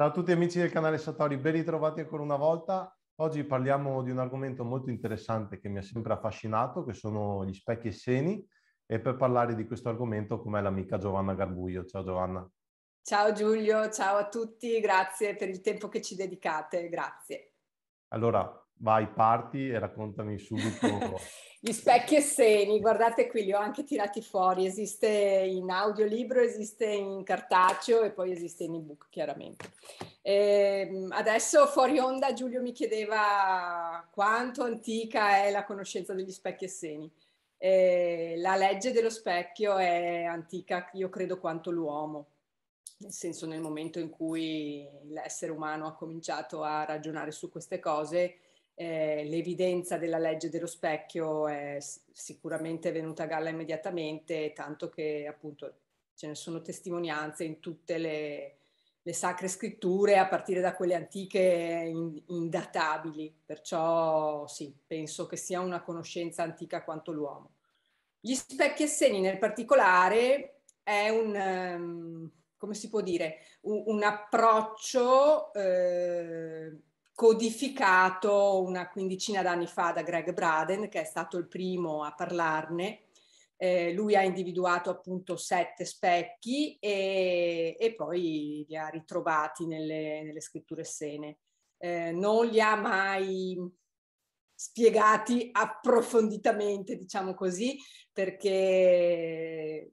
Ciao a tutti amici del canale Satori, ben ritrovati ancora una volta. Oggi parliamo di un argomento molto interessante che mi ha sempre affascinato, che sono gli specchi e seni. E per parlare di questo argomento com'è l'amica Giovanna Garbuglio. Ciao Giovanna. Ciao Giulio, ciao a tutti, grazie per il tempo che ci dedicate, grazie. Allora, Vai, parti e raccontami subito. Gli specchi e seni, guardate qui, li ho anche tirati fuori. Esiste in audiolibro, esiste in cartaceo e poi esiste in ebook, chiaramente. E ehm, adesso fuori onda Giulio mi chiedeva quanto antica è la conoscenza degli specchi e seni. E ehm, la legge dello specchio è antica, io credo, quanto l'uomo nel senso nel momento in cui l'essere umano ha cominciato a ragionare su queste cose eh, l'evidenza della legge dello specchio è sicuramente venuta a galla immediatamente, tanto che appunto ce ne sono testimonianze in tutte le, le sacre scritture, a partire da quelle antiche indatabili, perciò sì, penso che sia una conoscenza antica quanto l'uomo. Gli specchi e segni nel particolare è un, um, come si può dire, un, un approccio eh, codificato una quindicina d'anni fa da Greg Braden, che è stato il primo a parlarne. Eh, lui ha individuato appunto sette specchi e, e poi li ha ritrovati nelle, nelle scritture sene. Eh, non li ha mai spiegati approfonditamente, diciamo così, perché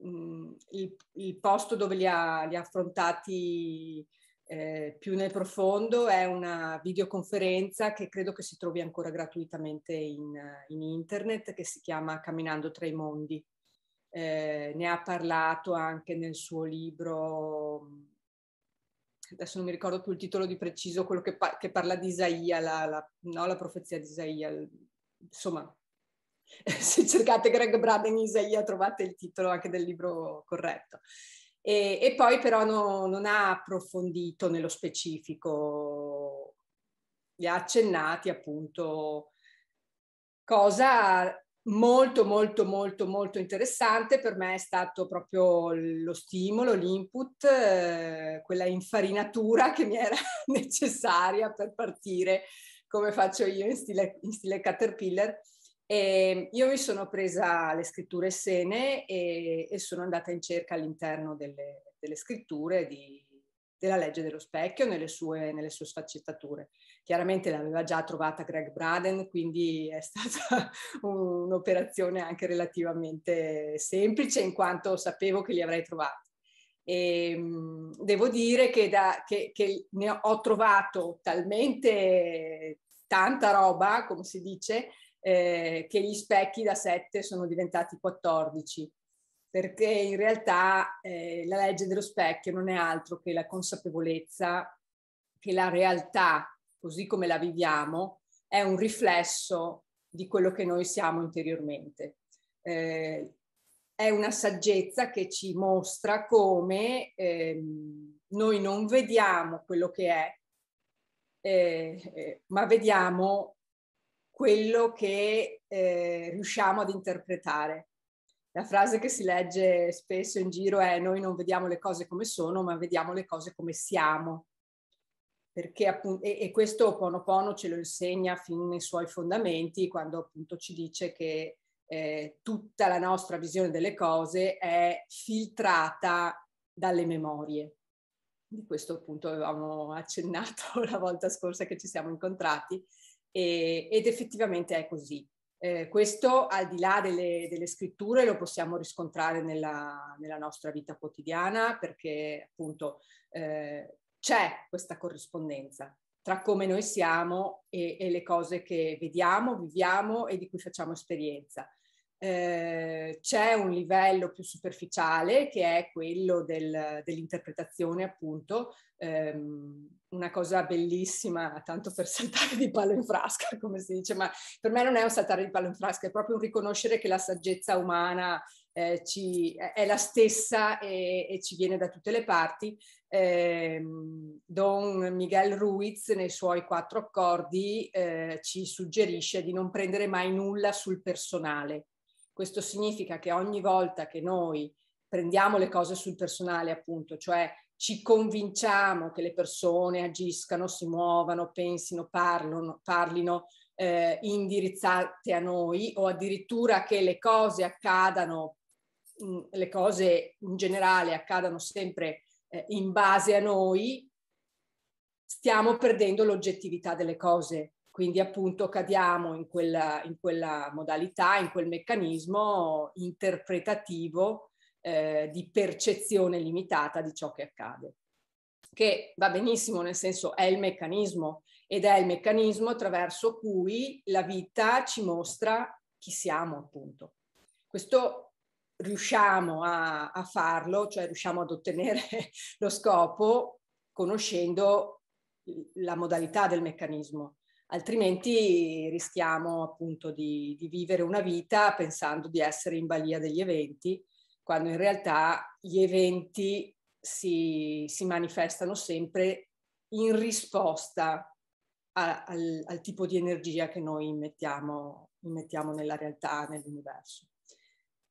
mh, mm, il, il, posto dove li ha, li ha affrontati eh, più nel profondo è una videoconferenza che credo che si trovi ancora gratuitamente in, in internet che si chiama Camminando tra i mondi. Eh, ne ha parlato anche nel suo libro, adesso non mi ricordo più il titolo di preciso, quello che, pa- che parla di Isaia, la, la, no, la profezia di Isaia, insomma. Se cercate Greg Braden in Isaia trovate il titolo anche del libro corretto e, e poi però no, non ha approfondito nello specifico, gli ha accennati appunto, cosa molto molto molto molto interessante per me è stato proprio lo stimolo, l'input, eh, quella infarinatura che mi era necessaria per partire come faccio io in stile, in stile caterpillar e ehm, io mi sono presa le scritture sene e, e sono andata in cerca all'interno delle, delle scritture di, della legge dello specchio nelle sue, nelle sue, sfaccettature. Chiaramente l'aveva già trovata Greg Braden, quindi è stata un'operazione anche relativamente semplice in quanto sapevo che li avrei trovati. E, ehm, devo dire che, da, che, che ne ho trovato talmente tanta roba, come si dice, eh, che gli specchi da 7 sono diventati 14, perché in realtà eh, la legge dello specchio non è altro che la consapevolezza che la realtà, così come la viviamo, è un riflesso di quello che noi siamo interiormente. Eh, è una saggezza che ci mostra come ehm, noi non vediamo quello che è, eh, eh, ma vediamo quello che eh, riusciamo ad interpretare. La frase che si legge spesso in giro è noi non vediamo le cose come sono, ma vediamo le cose come siamo. Perché appunto, e, e questo Pono Pono ce lo insegna fin nei suoi fondamenti, quando appunto ci dice che eh, tutta la nostra visione delle cose è filtrata dalle memorie. Di questo appunto avevamo accennato la volta scorsa che ci siamo incontrati e, ed effettivamente è così. Eh, questo al di là delle, delle, scritture lo possiamo riscontrare nella, nella nostra vita quotidiana perché appunto eh, c'è questa corrispondenza tra come noi siamo e, e, le cose che vediamo, viviamo e di cui facciamo esperienza. Eh, c'è un livello più superficiale che è quello del, dell'interpretazione appunto ehm, una cosa bellissima, tanto per saltare di palo in frasca, come si dice, ma per me non è un saltare di palo in frasca, è proprio un riconoscere che la saggezza umana eh, ci, è la stessa e, e, ci viene da tutte le parti. Eh, Don Miguel Ruiz nei suoi quattro accordi eh, ci suggerisce di non prendere mai nulla sul personale. Questo significa che ogni volta che noi prendiamo le cose sul personale, appunto, cioè ci convinciamo che le persone agiscano, si muovano, pensino, parlino, parlino eh, indirizzate a noi o addirittura che le cose accadano, mh, mm, le cose in generale accadano sempre eh, in base a noi, stiamo perdendo l'oggettività delle cose. Quindi appunto cadiamo in quella, in quella modalità, in quel meccanismo interpretativo eh, di percezione limitata di ciò che accade, che va benissimo nel senso è il meccanismo ed è il meccanismo attraverso cui la vita ci mostra chi siamo appunto. Questo riusciamo a, a farlo, cioè riusciamo ad ottenere lo scopo conoscendo la modalità del meccanismo altrimenti rischiamo appunto di, di, vivere una vita pensando di essere in balia degli eventi quando in realtà gli eventi si, si manifestano sempre in risposta a, al, al, tipo di energia che noi mettiamo, mettiamo nella realtà, nell'universo.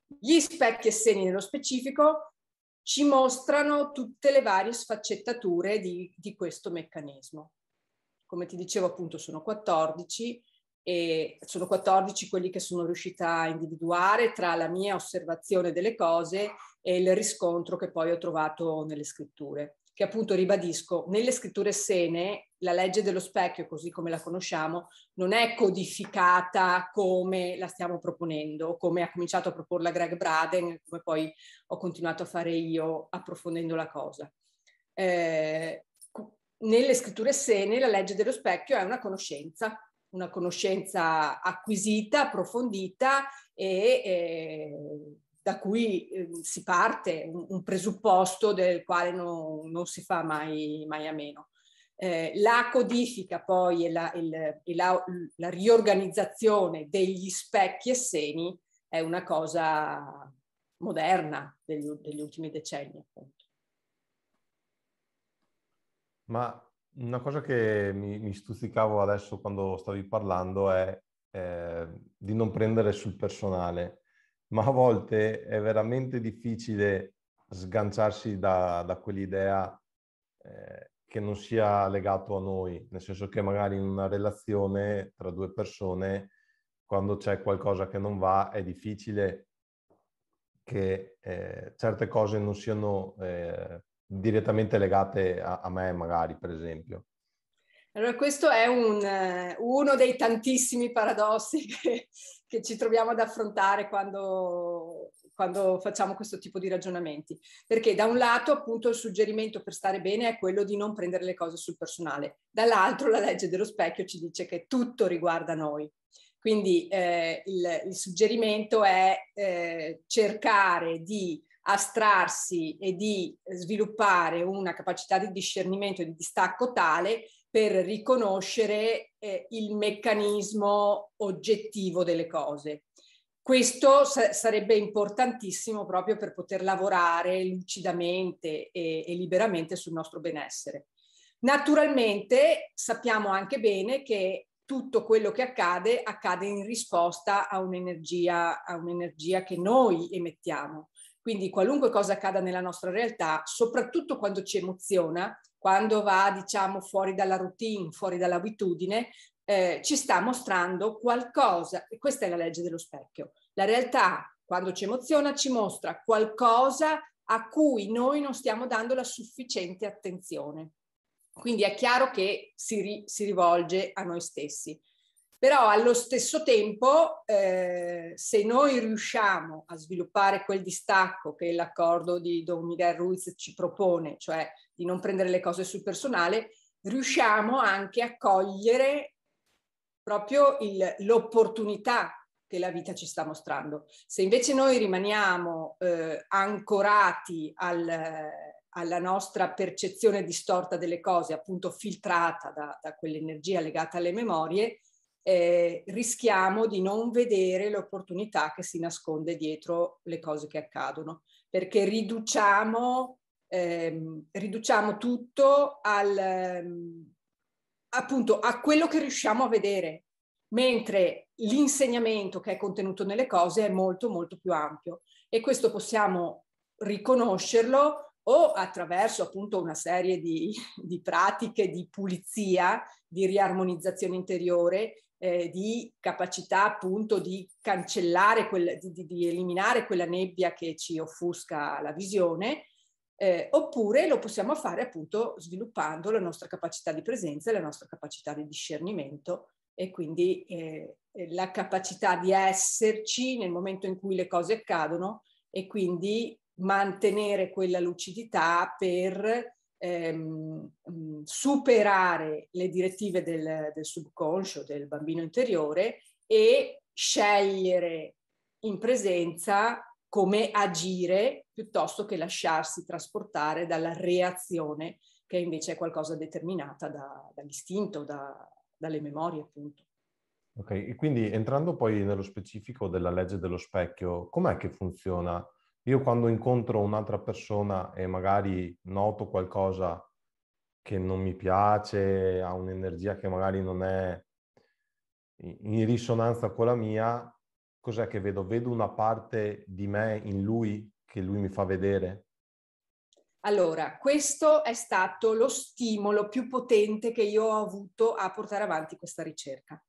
Gli specchi e segni nello specifico ci mostrano tutte le varie sfaccettature di, di questo meccanismo. Come ti dicevo appunto sono 14 e sono 14 quelli che sono riuscita a individuare tra la mia osservazione delle cose e il riscontro che poi ho trovato nelle scritture, che appunto ribadisco, nelle scritture sene la legge dello specchio, così come la conosciamo, non è codificata come la stiamo proponendo, come ha cominciato a proporla Greg Braden, come poi ho continuato a fare io approfondendo la cosa. Eh, nelle scritture sene la legge dello specchio è una conoscenza una conoscenza acquisita, approfondita e eh, da cui eh, si parte, un, un, presupposto del quale no, non si fa mai, mai a meno. Eh, la codifica poi e, la, il, e la, la, riorganizzazione degli specchi e seni è una cosa moderna degli, degli ultimi decenni appunto. Ma una cosa che mi, mi stuzzicavo adesso quando stavi parlando è eh, di non prendere sul personale, ma a volte è veramente difficile sganciarsi da, da quell'idea eh, che non sia legato a noi, nel senso che magari in una relazione tra due persone, quando c'è qualcosa che non va, è difficile che eh, certe cose non siano eh, direttamente legate a, a me magari, per esempio. Allora, questo è un, eh, uno dei tantissimi paradossi che, che ci troviamo ad affrontare quando, quando, facciamo questo tipo di ragionamenti. Perché da un lato, appunto, il suggerimento per stare bene è quello di non prendere le cose sul personale, dall'altro la legge dello specchio ci dice che tutto riguarda noi. Quindi eh, il, il, suggerimento è eh, cercare di astrarsi e di sviluppare una capacità di discernimento e di distacco tale per riconoscere eh, il meccanismo oggettivo delle cose. Questo sa- sarebbe importantissimo proprio per poter lavorare lucidamente e-, e liberamente sul nostro benessere. Naturalmente sappiamo anche bene che tutto quello che accade accade in risposta a un'energia, a un'energia che noi emettiamo. Quindi qualunque cosa accada nella nostra realtà, soprattutto quando ci emoziona, quando va diciamo fuori dalla routine, fuori dall'abitudine, eh, ci sta mostrando qualcosa, e questa è la legge dello specchio. La realtà quando ci emoziona ci mostra qualcosa a cui noi non stiamo dando la sufficiente attenzione. Quindi è chiaro che si, ri, si rivolge a noi stessi. Però allo stesso tempo, eh, se noi riusciamo a sviluppare quel distacco che l'accordo di Don Miguel Ruiz ci propone, cioè di non prendere le cose sul personale, riusciamo anche a cogliere proprio il, l'opportunità che la vita ci sta mostrando. Se invece noi rimaniamo eh, ancorati al, alla nostra percezione distorta delle cose, appunto filtrata da, da quell'energia legata alle memorie, eh, rischiamo di non vedere l'opportunità che si nasconde dietro le cose che accadono, perché riduciamo, ehm, riduciamo tutto al, ehm, appunto a quello che riusciamo a vedere, mentre l'insegnamento che è contenuto nelle cose è molto molto più ampio e questo possiamo riconoscerlo o attraverso appunto una serie di, di pratiche di pulizia, di riarmonizzazione interiore, eh, di capacità appunto di cancellare, quel, di, di, eliminare quella nebbia che ci offusca la visione, eh, oppure lo possiamo fare appunto sviluppando la nostra capacità di presenza e la nostra capacità di discernimento e quindi eh, la capacità di esserci nel momento in cui le cose accadono e quindi mantenere quella lucidità per ehm, mm, superare le direttive del, del subconscio, del bambino interiore e scegliere in presenza come agire piuttosto che lasciarsi trasportare dalla reazione che invece è qualcosa determinata da, dall'istinto, da, dalle memorie appunto. Ok, e quindi entrando poi nello specifico della legge dello specchio, com'è che funziona? Io quando incontro un'altra persona e magari noto qualcosa che non mi piace, ha un'energia che magari non è in risonanza con la mia, cos'è che vedo? Vedo una parte di me in lui che lui mi fa vedere? Allora, questo è stato lo stimolo più potente che io ho avuto a portare avanti questa ricerca,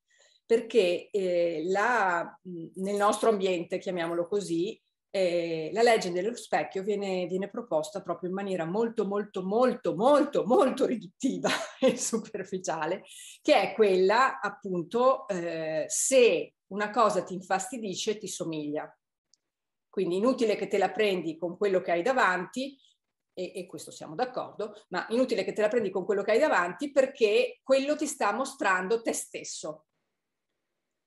perché eh, la, nel nostro ambiente, chiamiamolo così, eh, la legge dello specchio viene, viene, proposta proprio in maniera molto, molto, molto, molto, molto riduttiva e superficiale, che è quella appunto eh, se una cosa ti infastidisce ti somiglia. Quindi inutile che te la prendi con quello che hai davanti, e, e, questo siamo d'accordo, ma inutile che te la prendi con quello che hai davanti perché quello ti sta mostrando te stesso.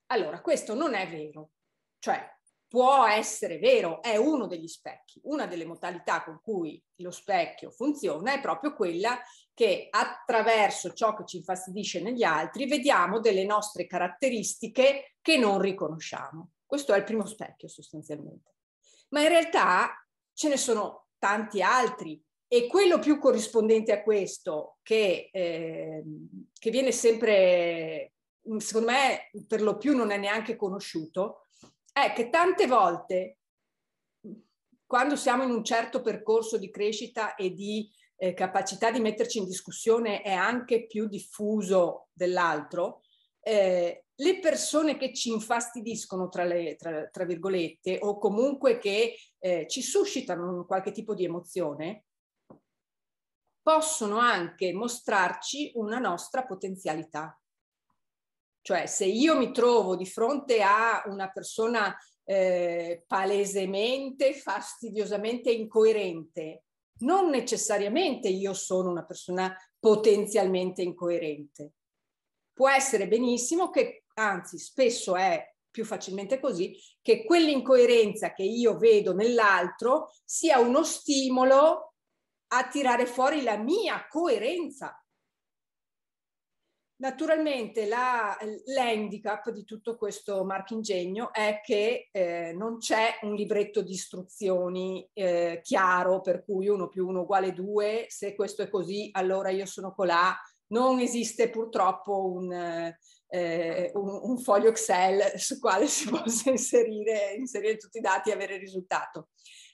Allora, questo non è vero. Cioè, può essere vero, è uno degli specchi. Una delle modalità con cui lo specchio funziona è proprio quella che attraverso ciò che ci infastidisce negli altri vediamo delle nostre caratteristiche che non riconosciamo. Questo è il primo specchio sostanzialmente. Ma in realtà ce ne sono tanti altri e quello più corrispondente a questo che, eh, che viene sempre, secondo me per lo più non è neanche conosciuto, è che tante volte, quando siamo in un certo percorso di crescita e di eh, capacità di metterci in discussione è anche più diffuso dell'altro, eh, le persone che ci infastidiscono, tra, le, tra, tra virgolette, o comunque che eh, ci suscitano qualche tipo di emozione, possono anche mostrarci una nostra potenzialità. Cioè se io mi trovo di fronte a una persona eh, palesemente, fastidiosamente incoerente, non necessariamente io sono una persona potenzialmente incoerente. Può essere benissimo che, anzi spesso è più facilmente così, che quell'incoerenza che io vedo nell'altro sia uno stimolo a tirare fuori la mia coerenza Naturalmente la, l'handicap di tutto questo marchingegno è che eh, non c'è un libretto di istruzioni eh, chiaro per cui uno più uno uguale due, se questo è così allora io sono colà. Non esiste purtroppo un, eh, un, un foglio Excel su quale si possa inserire, inserire tutti i dati e avere il risultato.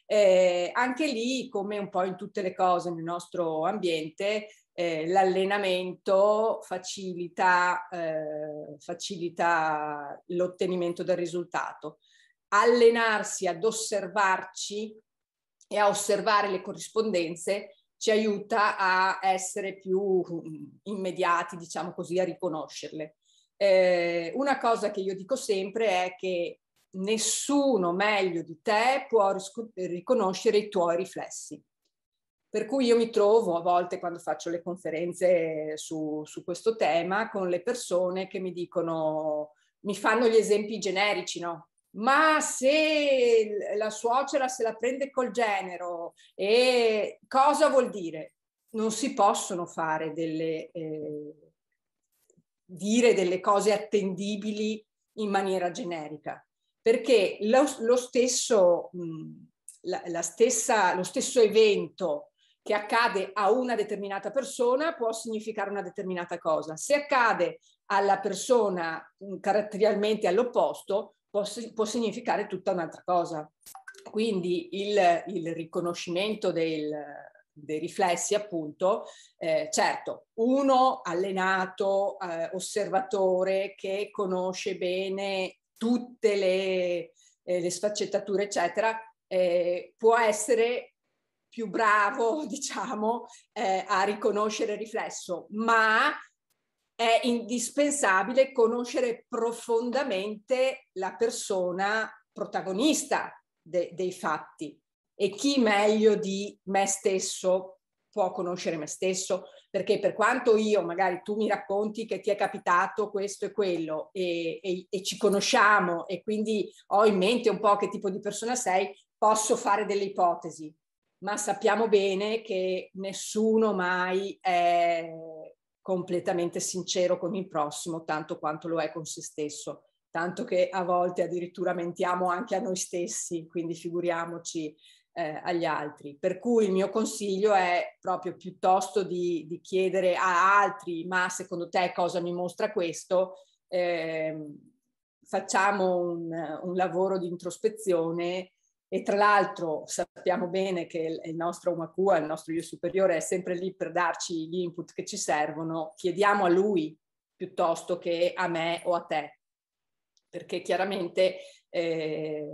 Eh, anche lì, come un po' in tutte le cose nel nostro ambiente, eh, l'allenamento facilita, eh, facilita l'ottenimento del risultato. Allenarsi ad osservarci e a osservare le corrispondenze ci aiuta a essere più mm, immediati, diciamo così, a riconoscerle. Eh, una cosa che io dico sempre è che nessuno meglio di te può riconoscere i tuoi riflessi. Per cui io mi trovo a volte quando faccio le conferenze su, su questo tema con le persone che mi dicono, mi fanno gli esempi generici, no? ma se la suocera se la prende col genero, e cosa vuol dire? Non si possono fare delle, eh, dire delle cose attendibili in maniera generica, perché lo, lo, stesso, mh, la, la stessa, lo stesso evento che accade a una determinata persona può significare una determinata cosa. Se accade alla persona mm, caratterialmente all'opposto, può, può significare tutta un'altra cosa. Quindi il, il riconoscimento del, dei riflessi, appunto, eh, certo, uno allenato, eh, osservatore che conosce bene tutte le, eh, le sfaccettature, eccetera, eh, può essere più bravo, diciamo, eh, a riconoscere il riflesso, ma è indispensabile conoscere profondamente la persona protagonista de- dei fatti e chi meglio di me stesso può conoscere me stesso, perché per quanto io, magari tu mi racconti che ti è capitato questo e quello e, e, e ci conosciamo e quindi ho in mente un po' che tipo di persona sei, posso fare delle ipotesi, ma sappiamo bene che nessuno mai è completamente sincero con il prossimo, tanto quanto lo è con se stesso, tanto che a volte addirittura mentiamo anche a noi stessi, quindi figuriamoci eh, agli altri. Per cui il mio consiglio è proprio piuttosto di, di chiedere a altri, ma secondo te cosa mi mostra questo? Eh, facciamo un, un lavoro di introspezione e tra l'altro sappiamo bene che il nostro Umakua, il nostro io superiore, è sempre lì per darci gli input che ci servono, chiediamo a lui piuttosto che a me o a te, perché chiaramente eh,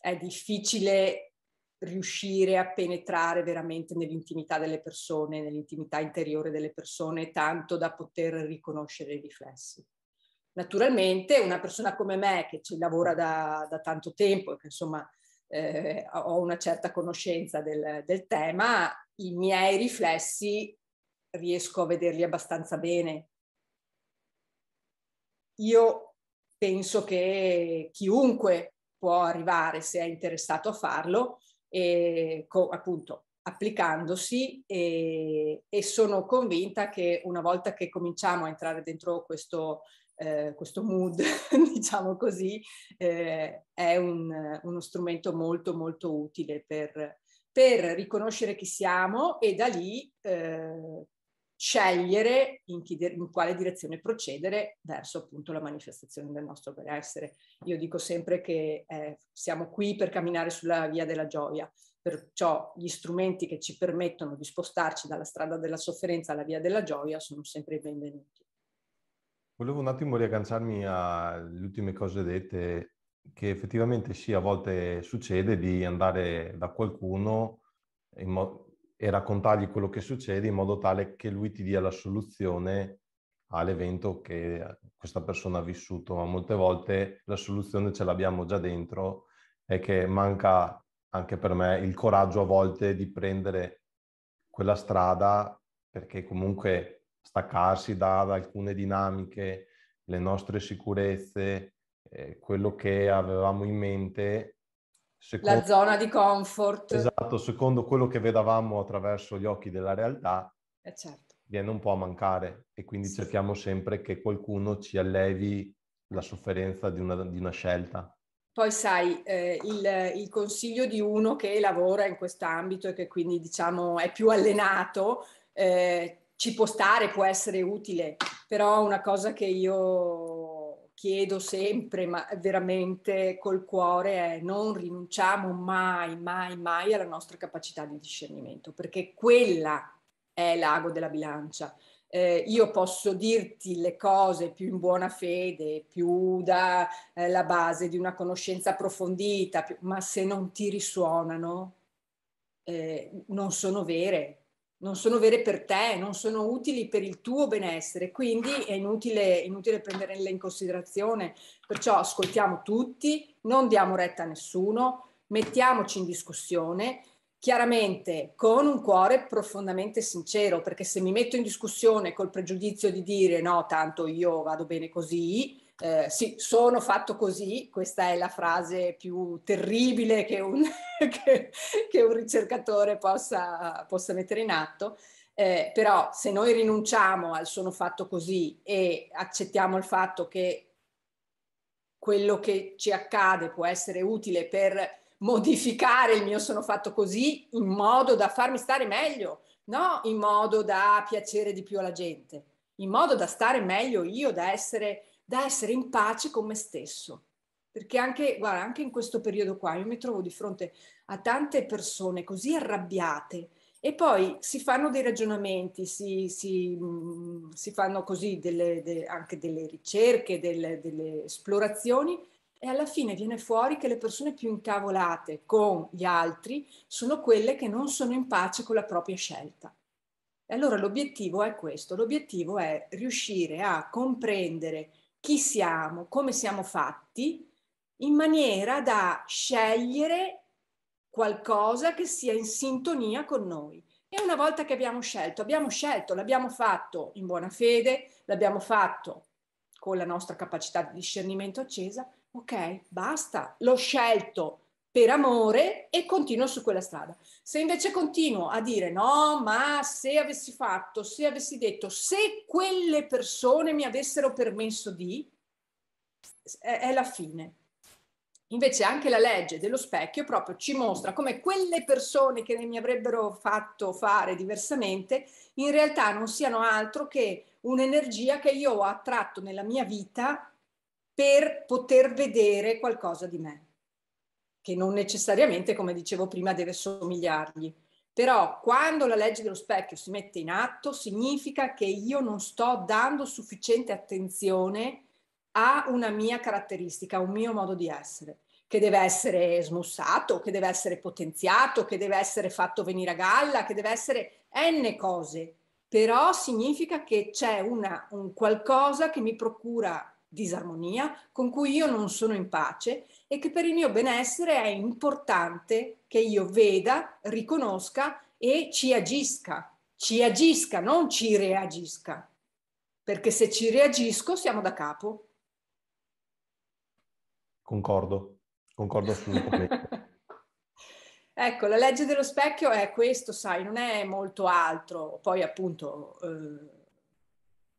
è difficile riuscire a penetrare veramente nell'intimità delle persone, nell'intimità interiore delle persone, tanto da poter riconoscere i riflessi. Naturalmente una persona come me che ci lavora da, da tanto tempo che insomma eh, ho una certa conoscenza del, del tema, i miei riflessi riesco a vederli abbastanza bene. Io penso che chiunque può arrivare se è interessato a farlo, e, co- appunto applicandosi e, e, sono convinta che una volta che cominciamo a entrare dentro questo eh, questo mood, diciamo così, eh, è un, uno strumento molto molto utile per, per, riconoscere chi siamo e da lì eh, scegliere in, chi, in, quale direzione procedere verso appunto la manifestazione del nostro benessere. Io dico sempre che eh, siamo qui per camminare sulla via della gioia, perciò gli strumenti che ci permettono di spostarci dalla strada della sofferenza alla via della gioia sono sempre benvenuti. Volevo un attimo riagganciarmi alle ultime cose dette, che effettivamente sì, a volte succede di andare da qualcuno mo- e raccontargli quello che succede in modo tale che lui ti dia la soluzione all'evento che questa persona ha vissuto, ma molte volte la soluzione ce l'abbiamo già dentro e che manca anche per me il coraggio a volte di prendere quella strada perché comunque staccarsi da, da alcune dinamiche, le nostre sicurezze, eh, quello che avevamo in mente. Secondo, La zona di comfort. Esatto, secondo quello che vedavamo attraverso gli occhi della realtà, eh certo. viene un po' a mancare e quindi sì. cerchiamo sempre che qualcuno ci allevi la sofferenza di una, di una scelta. Poi sai, eh, il, il, consiglio di uno che lavora in questo ambito e che quindi diciamo è più allenato, eh, ci può stare, può essere utile, però una cosa che io chiedo sempre, ma veramente col cuore, è non rinunciamo mai, mai, mai alla nostra capacità di discernimento, perché quella è l'ago della bilancia. Eh, io posso dirti le cose più in buona fede, più dalla eh, base di una conoscenza approfondita, più, ma se non ti risuonano, eh, non sono vere, non sono vere per te, non sono utili per il tuo benessere, quindi è inutile, inutile prenderle in considerazione. Perciò ascoltiamo tutti, non diamo retta a nessuno, mettiamoci in discussione, chiaramente con un cuore profondamente sincero, perché se mi metto in discussione col pregiudizio di dire no, tanto io vado bene così, eh, sì, sono fatto così, questa è la frase più terribile che un, che, che un ricercatore possa, possa, mettere in atto, eh, però se noi rinunciamo al sono fatto così e accettiamo il fatto che quello che ci accade può essere utile per modificare il mio sono fatto così in modo da farmi stare meglio, no in modo da piacere di più alla gente, in modo da stare meglio io, da essere da essere in pace con me stesso. Perché anche, guarda, anche in questo periodo qua io mi trovo di fronte a tante persone così arrabbiate e poi si fanno dei ragionamenti, si, si, mm, si fanno così delle, de, anche delle ricerche, delle, delle esplorazioni e alla fine viene fuori che le persone più incavolate con gli altri sono quelle che non sono in pace con la propria scelta. E allora l'obiettivo è questo, l'obiettivo è riuscire a comprendere chi siamo, come siamo fatti, in maniera da scegliere qualcosa che sia in sintonia con noi. E una volta che abbiamo scelto, abbiamo scelto, l'abbiamo fatto in buona fede, l'abbiamo fatto con la nostra capacità di discernimento accesa, ok, basta, l'ho scelto, per amore e continuo su quella strada. Se invece continuo a dire no, ma se avessi fatto, se avessi detto, se quelle persone mi avessero permesso di, è, è la fine. Invece anche la legge dello specchio proprio ci mostra come quelle persone che mi avrebbero fatto fare diversamente in realtà non siano altro che un'energia che io ho attratto nella mia vita per poter vedere qualcosa di me che non necessariamente, come dicevo prima, deve somigliargli. Però quando la legge dello specchio si mette in atto, significa che io non sto dando sufficiente attenzione a una mia caratteristica, a un mio modo di essere, che deve essere smussato, che deve essere potenziato, che deve essere fatto venire a galla, che deve essere n cose. Però significa che c'è una, un qualcosa che mi procura disarmonia, con cui io non sono in pace e che per il mio benessere è importante che io veda, riconosca e ci agisca. Ci agisca, non ci reagisca. Perché se ci reagisco siamo da capo. Concordo, concordo assolutamente. Ecco, la legge dello specchio è questo, sai, non è molto altro. Poi appunto eh,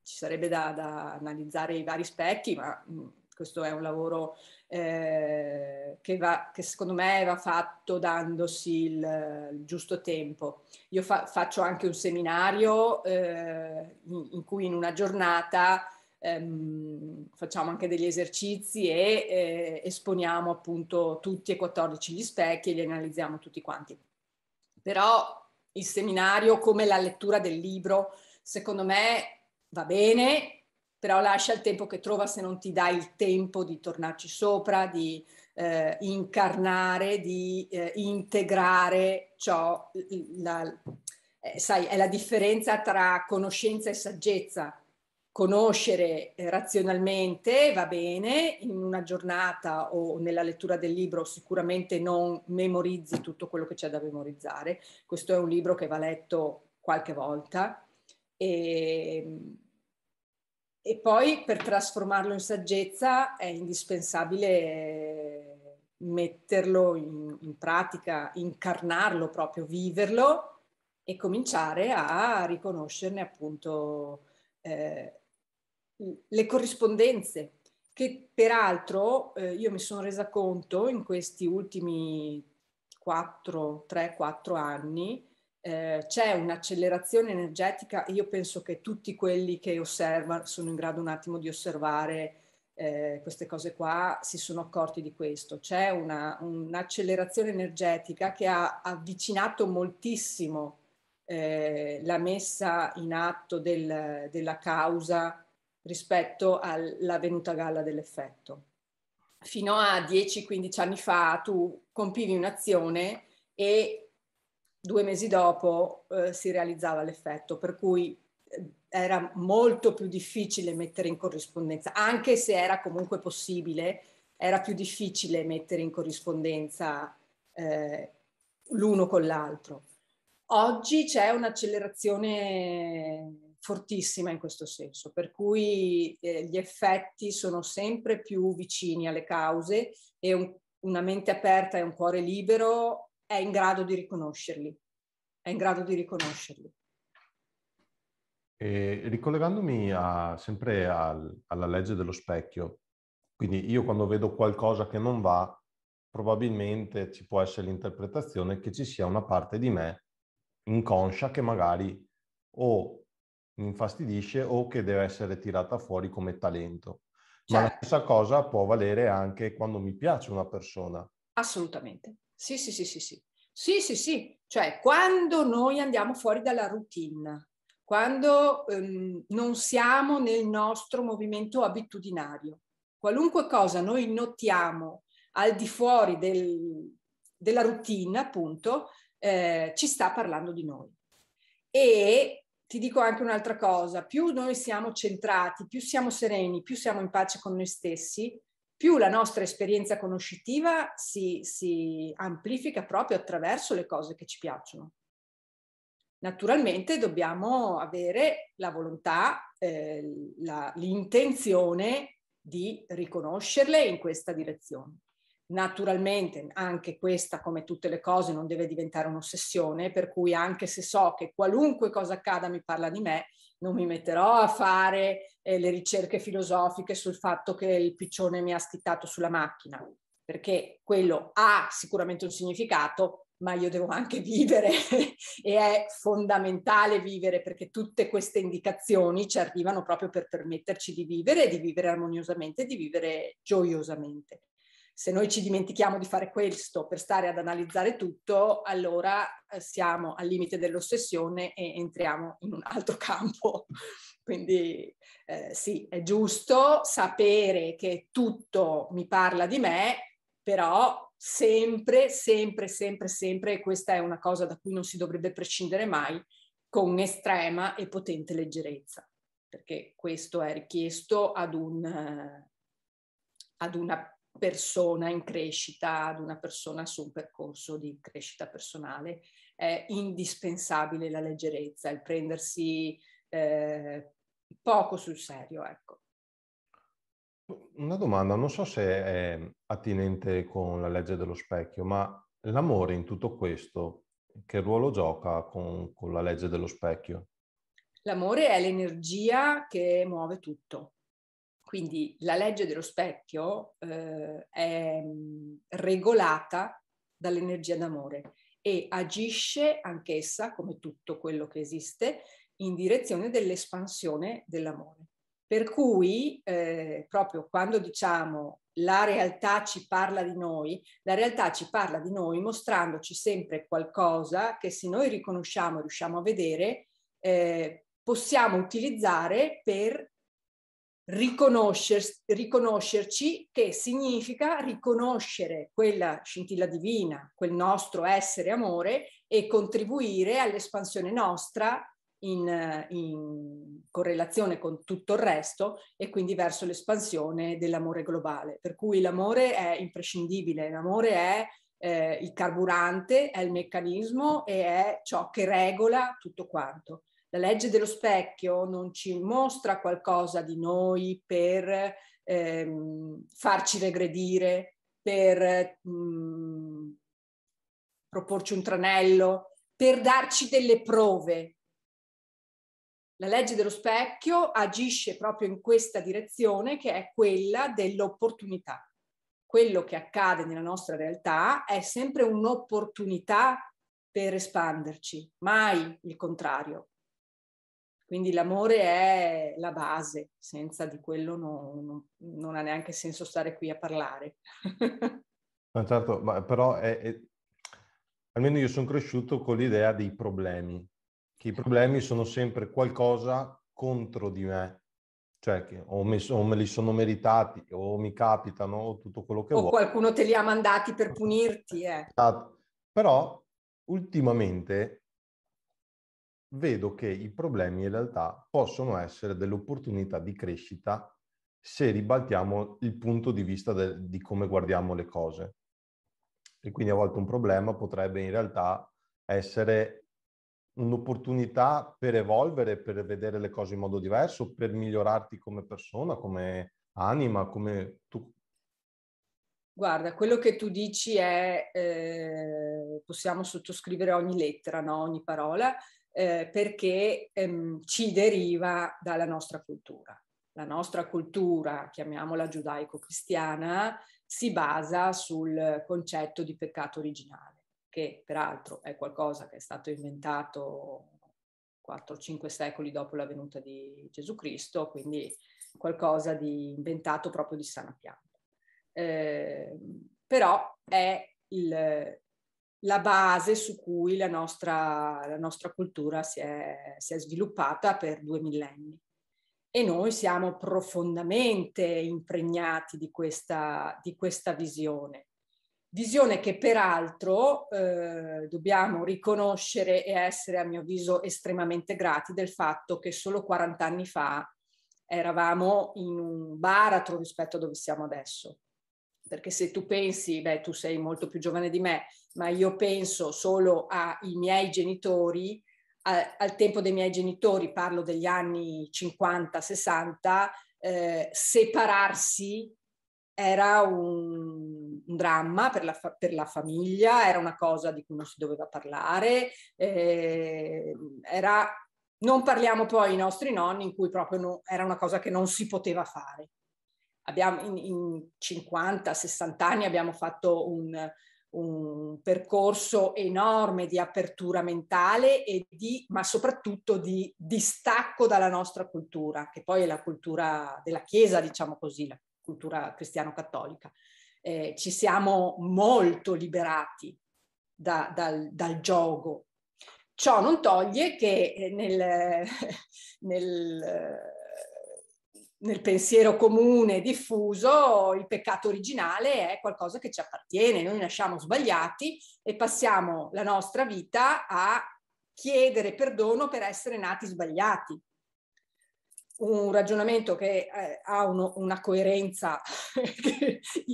ci sarebbe da, da, analizzare i vari specchi, ma mm, questo è un lavoro eh, che, va, che, secondo me va fatto dandosi il, il giusto tempo. Io fa, faccio anche un seminario eh, in, in, cui in una giornata ehm, facciamo anche degli esercizi e eh, esponiamo appunto tutti e 14 gli specchi e li analizziamo tutti quanti. Però il seminario, come la lettura del libro, secondo me va bene, però lascia il tempo che trova se non ti dai il tempo di tornarci sopra, di eh, incarnare, di eh, integrare ciò. La, eh, sai, è la differenza tra conoscenza e saggezza. Conoscere eh, razionalmente va bene, in una giornata o nella lettura del libro sicuramente non memorizzi tutto quello che c'è da memorizzare. Questo è un libro che va letto qualche volta. E, ehm, e poi per trasformarlo in saggezza è indispensabile metterlo in, in, pratica, incarnarlo proprio, viverlo e cominciare a riconoscerne appunto eh, le corrispondenze che peraltro eh, io mi sono resa conto in questi ultimi 4, 3, 4 anni eh, c'è un'accelerazione energetica, io penso che tutti quelli che osservano sono in grado un attimo di osservare eh, queste cose qua, si sono accorti di questo. C'è una, un'accelerazione energetica che ha avvicinato moltissimo eh, la messa in atto del, della causa rispetto alla venuta a galla dell'effetto. Fino a 10-15 anni fa tu compivi un'azione e due mesi dopo eh, si realizzava l'effetto, per cui eh, era molto più difficile mettere in corrispondenza, anche se era comunque possibile, era più difficile mettere in corrispondenza eh, l'uno con l'altro. Oggi c'è un'accelerazione fortissima in questo senso, per cui eh, gli effetti sono sempre più vicini alle cause e un, una mente aperta e un cuore libero è in grado di riconoscerli, è in grado di riconoscerli. E ricollegandomi a, sempre al, alla legge dello specchio, quindi io quando vedo qualcosa che non va, probabilmente ci può essere l'interpretazione che ci sia una parte di me inconscia che magari o mi infastidisce o che deve essere tirata fuori come talento. Certo. Ma la certo. stessa cosa può valere anche quando mi piace una persona. Assolutamente. Sì, sì, sì, sì, sì. Sì, sì, sì. Cioè, quando noi andiamo fuori dalla routine, quando ehm, non siamo nel nostro movimento abitudinario, qualunque cosa noi notiamo al di fuori del, della routine, appunto, eh, ci sta parlando di noi. E ti dico anche un'altra cosa, più noi siamo centrati, più siamo sereni, più siamo in pace con noi stessi, più la nostra esperienza conoscitiva si, si amplifica proprio attraverso le cose che ci piacciono. Naturalmente dobbiamo avere la volontà, eh, la, l'intenzione di riconoscerle in questa direzione. Naturalmente anche questa, come tutte le cose, non deve diventare un'ossessione, per cui anche se so che qualunque cosa accada mi parla di me, non mi metterò a fare eh, le ricerche filosofiche sul fatto che il piccione mi ha schittato sulla macchina, perché quello ha sicuramente un significato, ma io devo anche vivere e è fondamentale vivere perché tutte queste indicazioni ci arrivano proprio per permetterci di vivere, di vivere armoniosamente, di vivere gioiosamente se noi ci dimentichiamo di fare questo per stare ad analizzare tutto, allora eh, siamo al limite dell'ossessione e entriamo in un altro campo. Quindi eh, sì, è giusto sapere che tutto mi parla di me, però sempre, sempre, sempre, sempre, e questa è una cosa da cui non si dovrebbe prescindere mai, con estrema e potente leggerezza, perché questo è richiesto ad, un, eh, ad una persona in crescita, ad una persona su un percorso di crescita personale, è indispensabile la leggerezza, il prendersi eh, poco sul serio, ecco. Una domanda, non so se è attinente con la legge dello specchio, ma l'amore in tutto questo, che ruolo gioca con, con la legge dello specchio? L'amore è l'energia che muove tutto, quindi la legge dello specchio eh, è regolata dall'energia d'amore e agisce anch'essa, come tutto quello che esiste, in direzione dell'espansione dell'amore. Per cui, eh, proprio quando diciamo la realtà ci parla di noi, la realtà ci parla di noi mostrandoci sempre qualcosa che se noi riconosciamo e riusciamo a vedere, eh, possiamo utilizzare per riconoscerci che significa riconoscere quella scintilla divina, quel nostro essere amore e contribuire all'espansione nostra in, in, correlazione con tutto il resto e quindi verso l'espansione dell'amore globale. Per cui l'amore è imprescindibile, l'amore è eh, il carburante, è il meccanismo e è ciò che regola tutto quanto. La legge dello specchio non ci mostra qualcosa di noi per ehm, farci regredire, per mh, mm, proporci un tranello, per darci delle prove. La legge dello specchio agisce proprio in questa direzione che è quella dell'opportunità. Quello che accade nella nostra realtà è sempre un'opportunità per espanderci, mai il contrario. Quindi l'amore è la base, senza di quello non, non, non ha neanche senso stare qui a parlare. no, certo, ma però è, è... almeno io sono cresciuto con l'idea dei problemi, che i problemi sono sempre qualcosa contro di me, cioè che o, mi, o me li sono meritati o mi capitano o tutto quello che o vuoi. O qualcuno te li ha mandati per punirti. Eh. Esatto. Però ultimamente vedo che i problemi in realtà possono essere delle opportunità di crescita se ribaltiamo il punto di vista de- di come guardiamo le cose. E quindi a volte un problema potrebbe in realtà essere un'opportunità per evolvere, per vedere le cose in modo diverso, per migliorarti come persona, come anima, come tu, Guarda, quello che tu dici è, eh, possiamo sottoscrivere ogni lettera, no? ogni parola, eh, perché ehm, ci deriva dalla nostra cultura. La nostra cultura, chiamiamola giudaico-cristiana, si basa sul concetto di peccato originale, che peraltro è qualcosa che è stato inventato 4-5 secoli dopo la venuta di Gesù Cristo, quindi qualcosa di inventato proprio di sana pianta. Eh, però è il, la base su cui la nostra, la nostra cultura si è, si è sviluppata per due millenni. E noi siamo profondamente impregnati di questa, di questa visione. Visione che peraltro eh, dobbiamo riconoscere e essere, a mio avviso, estremamente grati del fatto che solo 40 anni fa eravamo in un baratro rispetto a dove siamo adesso perché se tu pensi, beh, tu sei molto più giovane di me, ma io penso solo ai miei genitori, a, al tempo dei miei genitori, parlo degli anni 50-60, eh, separarsi era un, un dramma per la, per la, famiglia, era una cosa di cui non si doveva parlare, eh, era, non parliamo poi ai nostri nonni in cui proprio no, era una cosa che non si poteva fare abbiamo in, in 50-60 anni abbiamo fatto un, un percorso enorme di apertura mentale e di, ma soprattutto di distacco dalla nostra cultura, che poi è la cultura della Chiesa, diciamo così, la cultura cristiano-cattolica. Eh, ci siamo molto liberati da, dal, dal, gioco. Ciò non toglie che eh, nel, nel nel pensiero comune diffuso il peccato originale è qualcosa che ci appartiene, noi nasciamo sbagliati e passiamo la nostra vita a chiedere perdono per essere nati sbagliati. Un ragionamento che eh, ha uno, una coerenza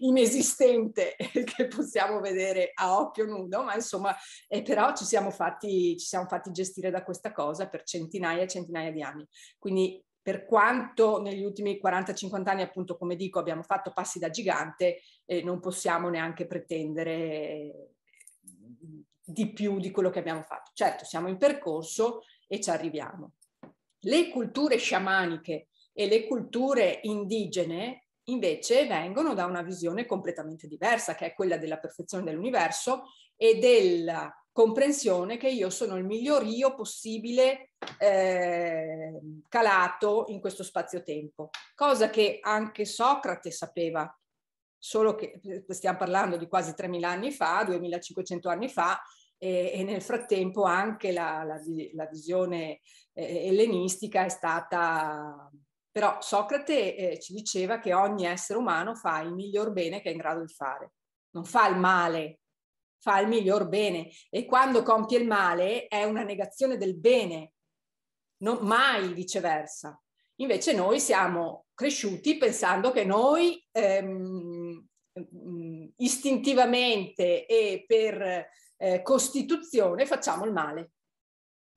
inesistente che possiamo vedere a occhio nudo, ma insomma, eh, però ci siamo, fatti, ci siamo fatti gestire da questa cosa per centinaia e centinaia di anni. Quindi per quanto negli ultimi 40-50 anni, appunto, come dico, abbiamo fatto passi da gigante, eh, non possiamo neanche pretendere eh, di più di quello che abbiamo fatto. Certo, siamo in percorso e ci arriviamo. Le culture sciamaniche e le culture indigene invece vengono da una visione completamente diversa, che è quella della perfezione dell'universo e della comprensione che io sono il miglior io possibile eh, calato in questo spazio-tempo, cosa che anche Socrate sapeva, solo che eh, stiamo parlando di quasi 3.000 anni fa, 2.500 anni fa, e, e nel frattempo anche la, la, la visione eh, ellenistica è stata... Però Socrate eh, ci diceva che ogni essere umano fa il miglior bene che è in grado di fare, non fa il male fa il miglior bene e quando compie il male è una negazione del bene, non, mai viceversa. Invece noi siamo cresciuti pensando che noi ehm, istintivamente e per eh, costituzione facciamo il male.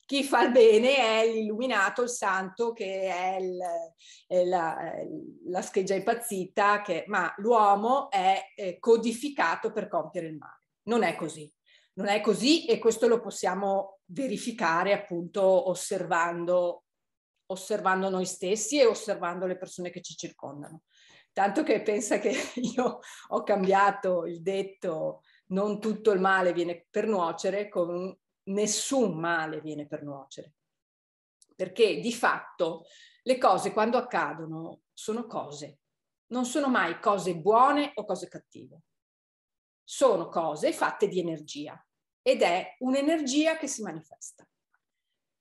Chi fa il bene è l'illuminato, il santo, che è, il, è la, la scheggia impazzita, che, ma l'uomo è eh, codificato per compiere il male. Non è così. Non è così e questo lo possiamo verificare appunto osservando, osservando noi stessi e osservando le persone che ci circondano. Tanto che pensa che io ho cambiato il detto non tutto il male viene per nuocere con nessun male viene per nuocere. Perché di fatto le cose quando accadono sono cose, non sono mai cose buone o cose cattive sono cose fatte di energia ed è un'energia che si manifesta.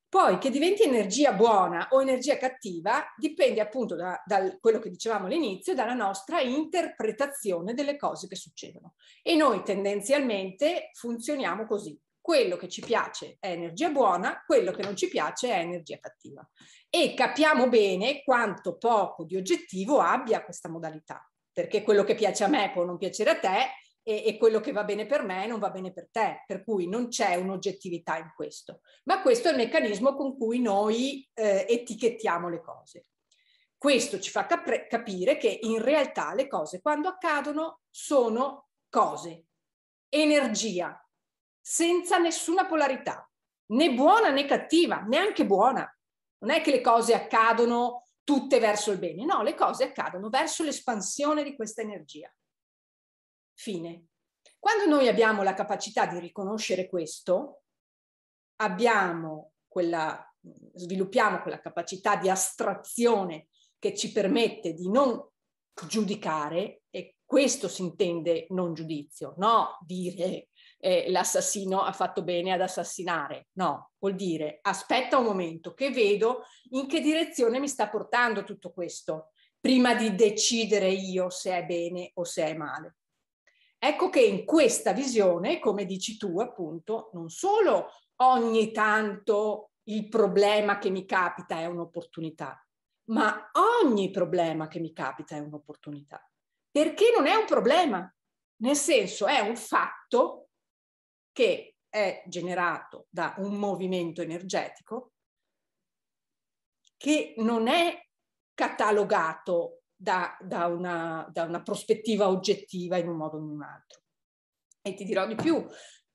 Poi che diventi energia buona o energia cattiva dipende appunto da, da, quello che dicevamo all'inizio, dalla nostra interpretazione delle cose che succedono. E noi tendenzialmente funzioniamo così. Quello che ci piace è energia buona, quello che non ci piace è energia cattiva. E capiamo bene quanto poco di oggettivo abbia questa modalità, perché quello che piace a me può non piacere a te, e, e, quello che va bene per me non va bene per te, per cui non c'è un'oggettività in questo. Ma questo è il meccanismo con cui noi eh, etichettiamo le cose. Questo ci fa cap- capire che in realtà le cose quando accadono sono cose, energia, senza nessuna polarità, né buona né cattiva, neanche buona. Non è che le cose accadono tutte verso il bene, no, le cose accadono verso l'espansione di questa energia fine. Quando noi abbiamo la capacità di riconoscere questo, quella, sviluppiamo quella capacità di astrazione che ci permette di non giudicare, e questo si intende non giudizio, no dire eh, l'assassino ha fatto bene ad assassinare, no, vuol dire aspetta un momento che vedo in che direzione mi sta portando tutto questo prima di decidere io se è bene o se è male. Ecco che in questa visione, come dici tu appunto, non solo ogni tanto il problema che mi capita è un'opportunità, ma ogni problema che mi capita è un'opportunità. Perché non è un problema, nel senso è un fatto che è generato da un movimento energetico che non è catalogato da, da, una, da una prospettiva oggettiva in un modo o in un altro. E ti dirò di più,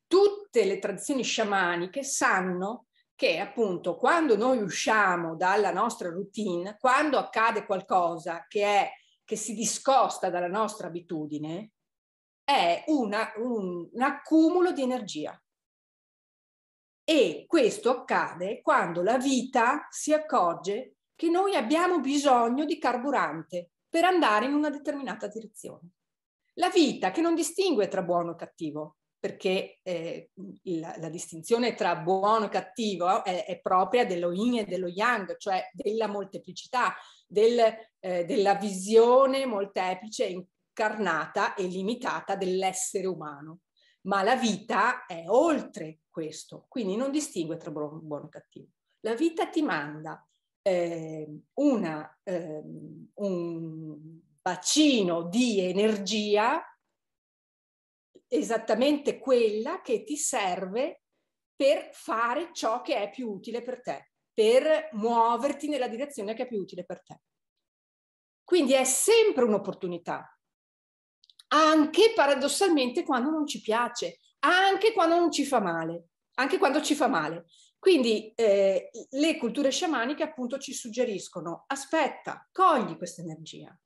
tutte le tradizioni sciamaniche sanno che appunto quando noi usciamo dalla nostra routine, quando accade qualcosa che, è, che si discosta dalla nostra abitudine, è una, un, un accumulo di energia. E questo accade quando la vita si accorge che noi abbiamo bisogno di carburante, per andare in una determinata direzione. La vita che non distingue tra buono e cattivo, perché eh, la, la, distinzione tra buono e cattivo è, è, propria dello yin e dello yang, cioè della molteplicità, del, eh, della visione molteplice, incarnata e limitata dell'essere umano. Ma la vita è oltre questo, quindi non distingue tra buono, buono e cattivo. La vita ti manda eh, una, eh, un bacino di energia esattamente quella che ti serve per fare ciò che è più utile per te, per muoverti nella direzione che è più utile per te. Quindi è sempre un'opportunità, anche paradossalmente quando non ci piace, anche quando non ci fa male, anche quando ci fa male, quindi eh, le culture sciamaniche appunto ci suggeriscono, aspetta, cogli questa energia,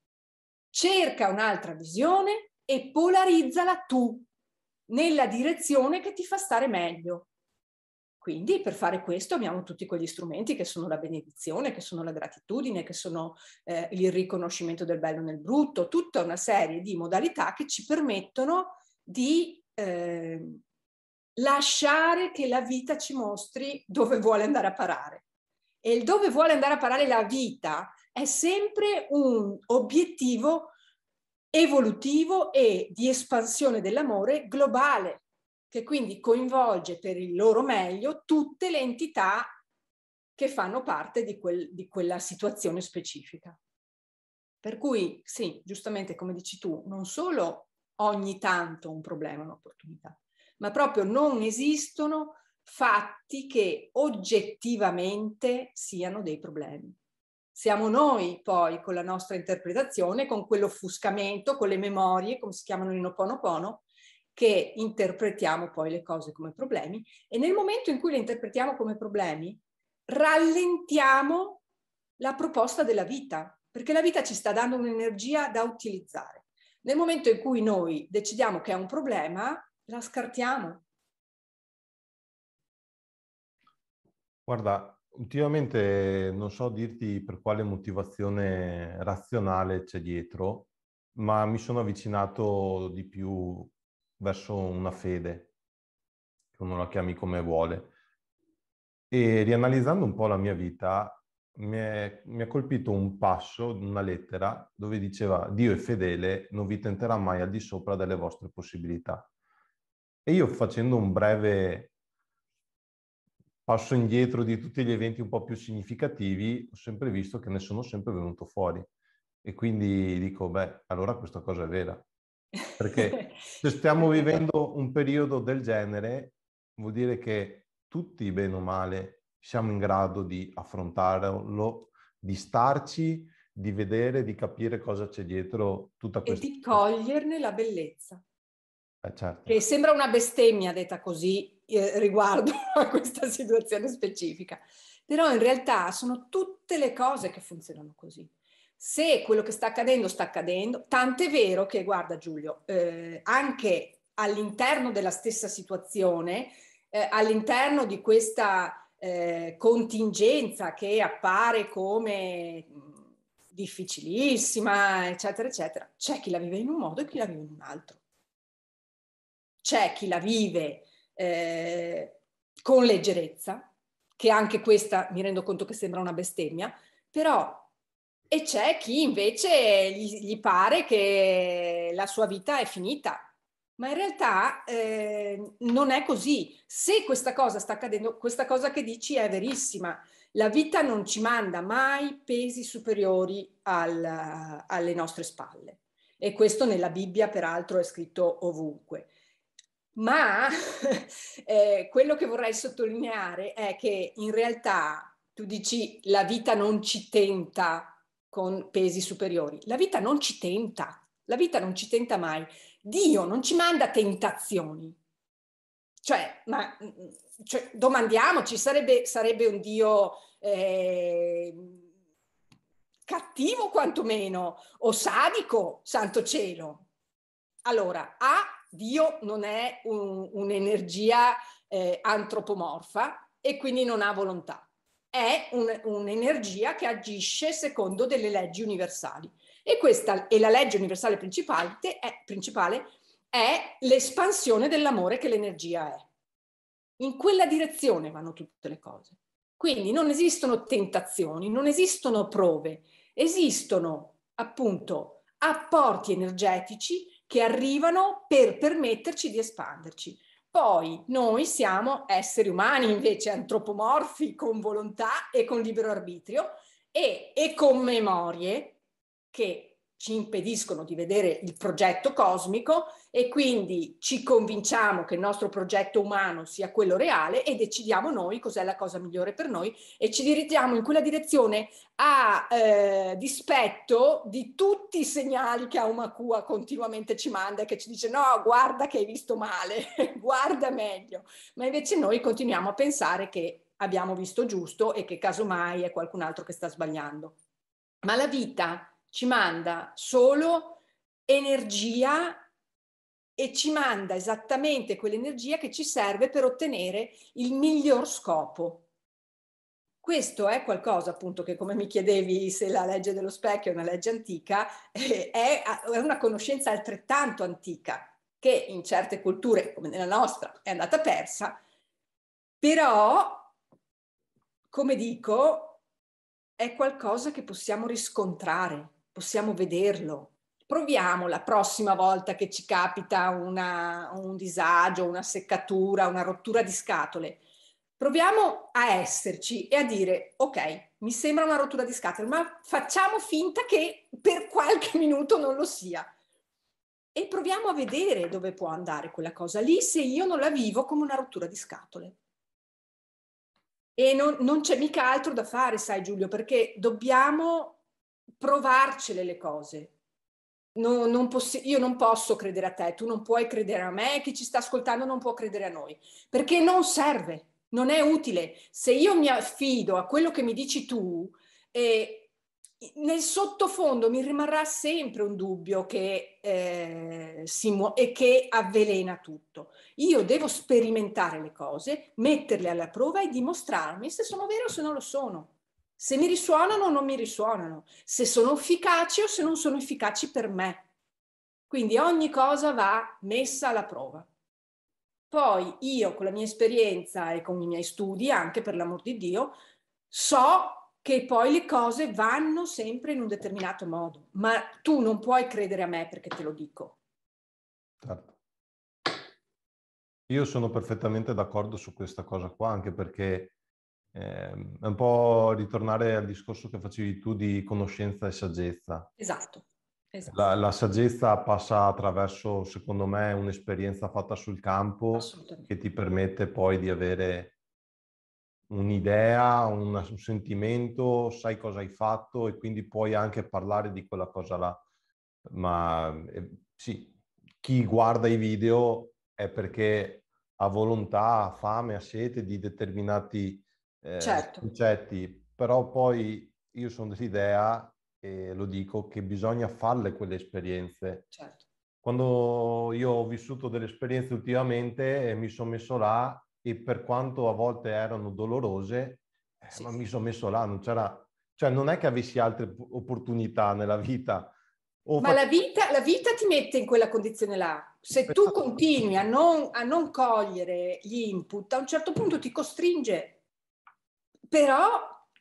cerca un'altra visione e polarizzala tu nella direzione che ti fa stare meglio. Quindi per fare questo abbiamo tutti quegli strumenti che sono la benedizione, che sono la gratitudine, che sono eh, il riconoscimento del bello nel brutto, tutta una serie di modalità che ci permettono di eh, lasciare che la vita ci mostri dove vuole andare a parare. E il dove vuole andare a parare la vita è sempre un obiettivo evolutivo e di espansione dell'amore globale, che quindi coinvolge per il loro meglio tutte le entità che fanno parte di, quel, di quella situazione specifica. Per cui, sì, giustamente come dici tu, non solo ogni tanto un problema è un'opportunità, ma proprio non esistono fatti che oggettivamente siano dei problemi. Siamo noi poi con la nostra interpretazione, con quell'offuscamento, con le memorie, come si chiamano in Oponopono, che interpretiamo poi le cose come problemi e nel momento in cui le interpretiamo come problemi rallentiamo la proposta della vita, perché la vita ci sta dando un'energia da utilizzare. Nel momento in cui noi decidiamo che è un problema, la scartiamo? Guarda, ultimamente non so dirti per quale motivazione razionale c'è dietro, ma mi sono avvicinato di più verso una fede, che uno la chiami come vuole. E rianalizzando un po' la mia vita, mi, è, mi ha colpito un passo, una lettera, dove diceva Dio è fedele, non vi tenterà mai al di sopra delle vostre possibilità. E io facendo un breve passo indietro di tutti gli eventi un po' più significativi, ho sempre visto che ne sono sempre venuto fuori. E quindi dico, beh, allora questa cosa è vera. Perché se stiamo vivendo un periodo del genere, vuol dire che tutti, bene o male, siamo in grado di affrontarlo, di starci, di vedere, di capire cosa c'è dietro tutta questa... E di coglierne la bellezza. Eh, certo. Che sembra una bestemmia detta così eh, riguardo a questa situazione specifica, però in realtà sono tutte le cose che funzionano così. Se quello che sta accadendo sta accadendo, tant'è vero che, guarda Giulio, eh, anche all'interno della stessa situazione, eh, all'interno di questa eh, contingenza che appare come difficilissima, eccetera, eccetera, c'è chi la vive in un modo e chi la vive in un altro c'è chi la vive eh, con leggerezza, che anche questa mi rendo conto che sembra una bestemmia, però e c'è chi invece gli, gli pare che la sua vita è finita. Ma in realtà eh, non è così. Se questa cosa sta accadendo, questa cosa che dici è verissima. La vita non ci manda mai pesi superiori al, alle nostre spalle. E questo nella Bibbia, peraltro, è scritto ovunque ma eh, quello che vorrei sottolineare è che in realtà tu dici la vita non ci tenta con pesi superiori, la vita non ci tenta, la vita non ci tenta mai, Dio non ci manda tentazioni. Cioè, ma mm, cioè, domandiamoci, sarebbe, sarebbe, un Dio eh, cattivo quantomeno o sadico, santo cielo? Allora, A, Dio non è un, un'energia eh, antropomorfa e quindi non ha volontà. È un, un'energia che agisce secondo delle leggi universali. E, questa, e la legge universale principale è, principale è l'espansione dell'amore che l'energia è. In quella direzione vanno tutte le cose. Quindi non esistono tentazioni, non esistono prove, esistono appunto apporti energetici che arrivano per permetterci di espanderci. Poi noi siamo esseri umani invece antropomorfi con volontà e con libero arbitrio e, e con memorie che ci impediscono di vedere il progetto cosmico e quindi ci convinciamo che il nostro progetto umano sia quello reale e decidiamo noi cos'è la cosa migliore per noi e ci dirigiamo in quella direzione a eh, dispetto di tutti i segnali che Aumakua continuamente ci manda e che ci dice no guarda che hai visto male, guarda meglio, ma invece noi continuiamo a pensare che abbiamo visto giusto e che casomai è qualcun altro che sta sbagliando. Ma la vita ci manda solo energia e ci manda esattamente quell'energia che ci serve per ottenere il miglior scopo. Questo è qualcosa appunto che come mi chiedevi se la legge dello specchio è una legge antica, eh, è una conoscenza altrettanto antica che in certe culture come nella nostra è andata persa, però come dico è qualcosa che possiamo riscontrare, possiamo vederlo, proviamo la prossima volta che ci capita una, un disagio, una seccatura, una rottura di scatole. Proviamo a esserci e a dire, ok, mi sembra una rottura di scatole, ma facciamo finta che per qualche minuto non lo sia. E proviamo a vedere dove può andare quella cosa lì se io non la vivo come una rottura di scatole. E non, non c'è mica altro da fare, sai Giulio, perché dobbiamo provarcele le cose no, non poss- io non posso credere a te, tu non puoi credere a me, chi ci sta ascoltando non può credere a noi, perché non serve, non è utile. Se io mi affido a quello che mi dici tu, eh, nel sottofondo mi rimarrà sempre un dubbio che, eh, si muo- e che avvelena tutto. Io devo sperimentare le cose, metterle alla prova e dimostrarmi se sono vere o se non lo sono se mi risuonano o non mi risuonano, se sono efficaci o se non sono efficaci per me. Quindi ogni cosa va messa alla prova. Poi io con la mia esperienza e con i miei studi, anche per l'amor di Dio, so che poi le cose vanno sempre in un determinato modo, ma tu non puoi credere a me perché te lo dico. Certo. Io sono perfettamente d'accordo su questa cosa qua, anche perché Ehm, è un po' ritornare al discorso che facevi tu di conoscenza e saggezza. Esatto. esatto. La, la, saggezza passa attraverso, secondo me, un'esperienza fatta sul campo che ti permette poi di avere un'idea, un, un sentimento, sai cosa hai fatto e quindi puoi anche parlare di quella cosa là. Ma eh, sì, chi guarda i video è perché ha volontà, ha fame, ha sete di determinati eh, certo. concetti, però poi io sono dell'idea, e lo dico, che bisogna farle quelle esperienze. Certo. Quando io ho vissuto delle esperienze ultimamente, e eh, mi sono messo là e per quanto a volte erano dolorose, eh, sì. ma mi sono messo là, non c'era... Cioè non è che avessi altre opportunità nella vita, ma fa... la, vita, la, vita, ti mette in quella condizione là. Se tu esatto. continui a non, a non, cogliere gli input, a un certo punto ti costringe però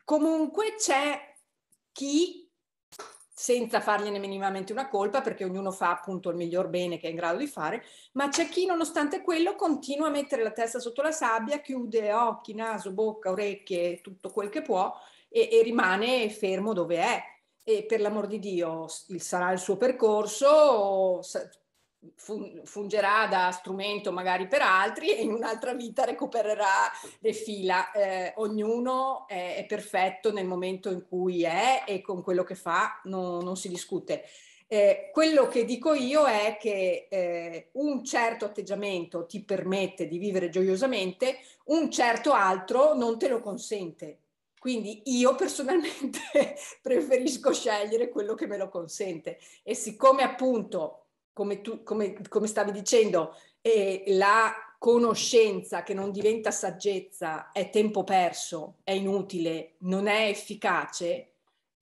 comunque c'è chi senza fargliene minimamente una colpa, perché ognuno fa appunto il miglior bene che è in grado di fare, ma c'è chi nonostante quello continua a mettere la testa sotto la sabbia, chiude occhi, naso, bocca, orecchie, tutto quel che può e, e rimane fermo dove è. E per l'amor di Dio, il, sarà il suo percorso, fungerà da strumento magari per altri e in un'altra vita recupererà le fila. Eh, ognuno è, è, perfetto nel momento in cui è e con quello che fa no, non si discute. Eh, quello che dico io è che eh, un certo atteggiamento ti permette di vivere gioiosamente, un certo altro non te lo consente. Quindi io personalmente preferisco scegliere quello che me lo consente e siccome appunto come, tu, come, come stavi dicendo, eh, la conoscenza che non diventa saggezza è tempo perso, è inutile, non è efficace,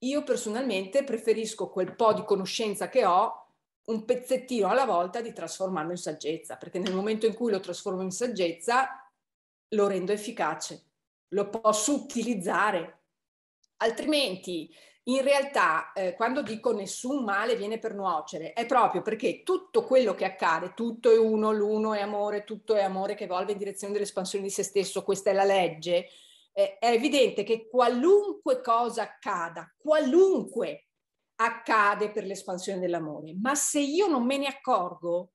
io personalmente preferisco quel po' di conoscenza che ho un pezzettino alla volta di trasformarlo in saggezza, perché nel momento in cui lo trasformo in saggezza lo rendo efficace, lo posso utilizzare. Altrimenti in realtà eh, quando dico nessun male viene per nuocere, è proprio perché tutto quello che accade, tutto è uno, l'uno è amore, tutto è amore che evolve in direzione dell'espansione di se stesso, questa è la legge, eh, è evidente che qualunque cosa accada, qualunque accade per l'espansione dell'amore, ma se io non me ne accorgo,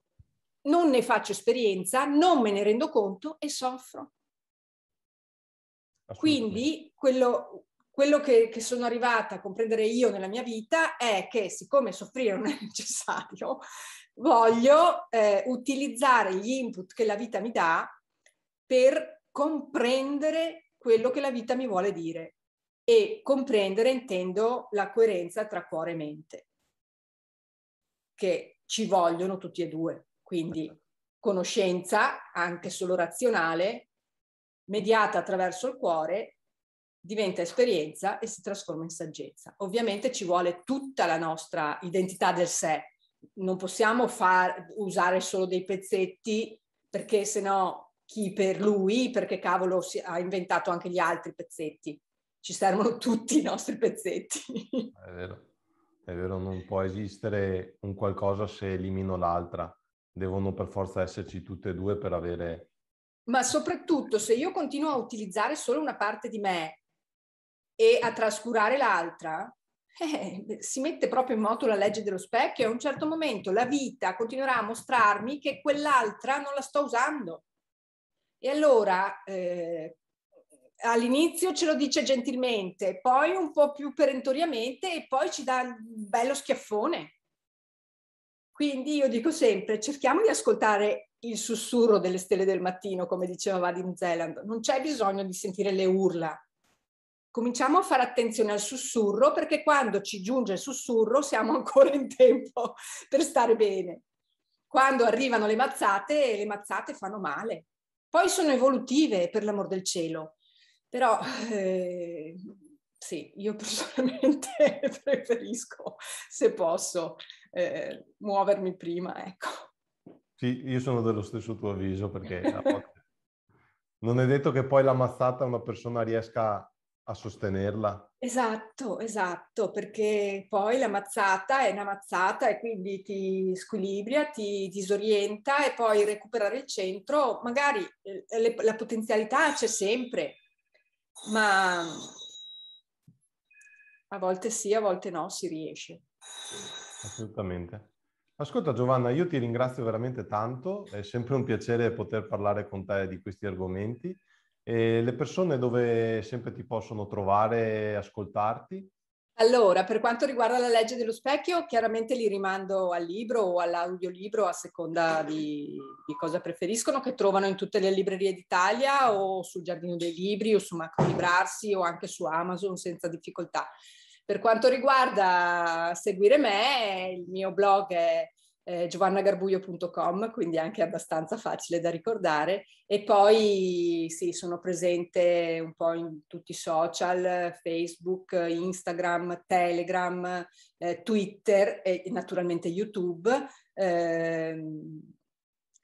non ne faccio esperienza, non me ne rendo conto e soffro. Quindi quello, quello che, che, sono arrivata a comprendere io nella mia vita è che siccome soffrire non è necessario, voglio eh, utilizzare gli input che la vita mi dà per comprendere quello che la vita mi vuole dire e comprendere intendo la coerenza tra cuore e mente, che ci vogliono tutti e due, quindi conoscenza anche solo razionale, mediata attraverso il cuore diventa esperienza e si trasforma in saggezza. Ovviamente ci vuole tutta la nostra identità del sé, non possiamo far, usare solo dei pezzetti perché sennò chi per lui, perché cavolo si, ha inventato anche gli altri pezzetti. Ci servono tutti i nostri pezzetti. È vero, è vero, non può esistere un qualcosa se elimino l'altra. Devono per forza esserci tutte e due per avere... Ma soprattutto se io continuo a utilizzare solo una parte di me e a trascurare l'altra, eh, si mette proprio in moto la legge dello specchio e a un certo momento la vita continuerà a mostrarmi che quell'altra non la sto usando. E allora eh, all'inizio ce lo dice gentilmente, poi un po' più perentoriamente e poi ci dà un bello schiaffone. Quindi io dico sempre, cerchiamo di ascoltare il sussurro delle stelle del mattino, come diceva Vadim Zeland, non c'è bisogno di sentire le urla, cominciamo a fare attenzione al sussurro perché quando ci giunge il sussurro siamo ancora in tempo per stare bene. Quando arrivano le mazzate, le mazzate fanno male. Poi sono evolutive, per l'amor del cielo. Però eh, sì, io personalmente preferisco, se posso, eh, muovermi prima, ecco. Sì, io sono dello stesso tuo avviso perché non è detto che poi la mazzata una persona riesca a sostenerla. Esatto, esatto, perché poi la mazzata è una mazzata e quindi ti squilibria, ti disorienta e poi recuperare il centro, magari eh, le, la potenzialità c'è sempre, ma a volte sì, a volte no, si riesce. Assolutamente. Ascolta Giovanna, io ti ringrazio veramente tanto, è sempre un piacere poter parlare con te di questi argomenti e le persone dove sempre ti possono trovare e ascoltarti? Allora, per quanto riguarda la legge dello specchio, chiaramente li rimando al libro o all'audiolibro a seconda di, di cosa preferiscono, che trovano in tutte le librerie d'Italia o sul Giardino dei Libri o su Macro Librarsi o anche su Amazon senza difficoltà. Per quanto riguarda seguire me, il mio blog è eh, giovannagarbuglio.com, quindi anche abbastanza facile da ricordare. E poi sì, sono presente un po' in tutti i social, Facebook, Instagram, Telegram, eh, Twitter e naturalmente YouTube. Eh,